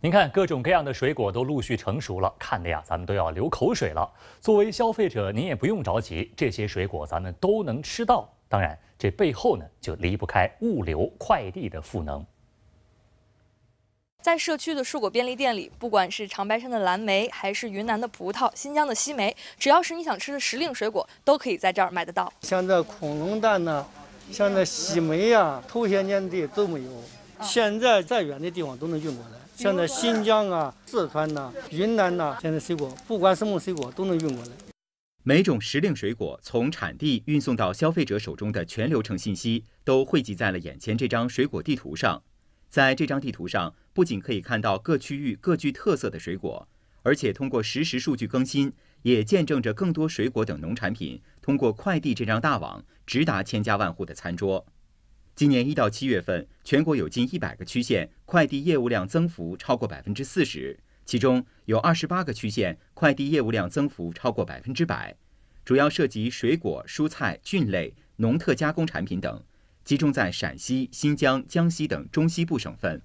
您看，各种各样的水果都陆续成熟了，看的呀，咱们都要流口水了。作为消费者，您也不用着急，这些水果咱们都能吃到。当然，这背后呢，就离不开物流快递的赋能。在社区的蔬果便利店里，不管是长白山的蓝莓，还是云南的葡萄、新疆的西梅，只要是你想吃的时令水果，都可以在这儿买得到。像这恐龙蛋呢，像这西梅呀，头些年地都没有。现在再远的地方都能运过来。现在新疆啊、四川呐、云南呐，现在水果不管什么水果都能运过来。每种时令水果从产地运送到消费者手中的全流程信息，都汇集在了眼前这张水果地图上。在这张地图上，不仅可以看到各区域各具特色的水果，而且通过实时数据更新，也见证着更多水果等农产品通过快递这张大网，直达千家万户的餐桌。今年一到七月份，全国有近一百个区县快递业务量增幅超过百分之四十，其中有二十八个区县快递业务量增幅超过百分之百，主要涉及水果、蔬菜、菌类、农特加工产品等，集中在陕西、新疆、江西等中西部省份。